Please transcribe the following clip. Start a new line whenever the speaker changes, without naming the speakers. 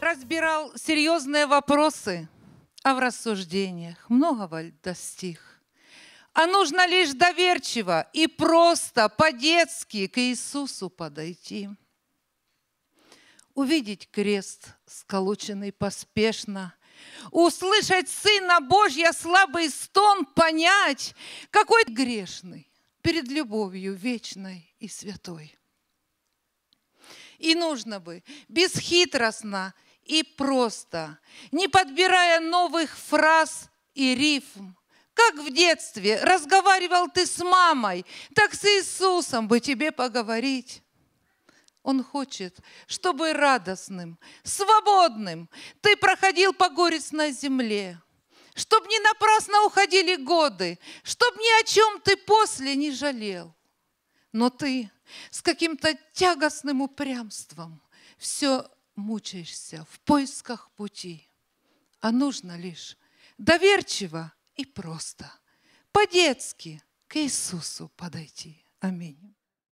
разбирал серьезные вопросы, а в рассуждениях многого достиг. А нужно лишь доверчиво и просто по-детски к Иисусу подойти. Увидеть крест, сколоченный поспешно – услышать Сына Божья слабый стон, понять, какой грешный перед любовью вечной и святой. И нужно бы бесхитростно и просто, не подбирая новых фраз и рифм. Как в детстве разговаривал ты с мамой, так с Иисусом бы тебе поговорить. Он хочет, чтобы радостным, свободным ты проходил по горестной земле, чтобы не напрасно уходили годы, чтобы ни о чем ты после не жалел. Но ты с каким-то тягостным упрямством все мучаешься в поисках пути, а нужно лишь доверчиво и просто, по-детски к Иисусу подойти. Аминь.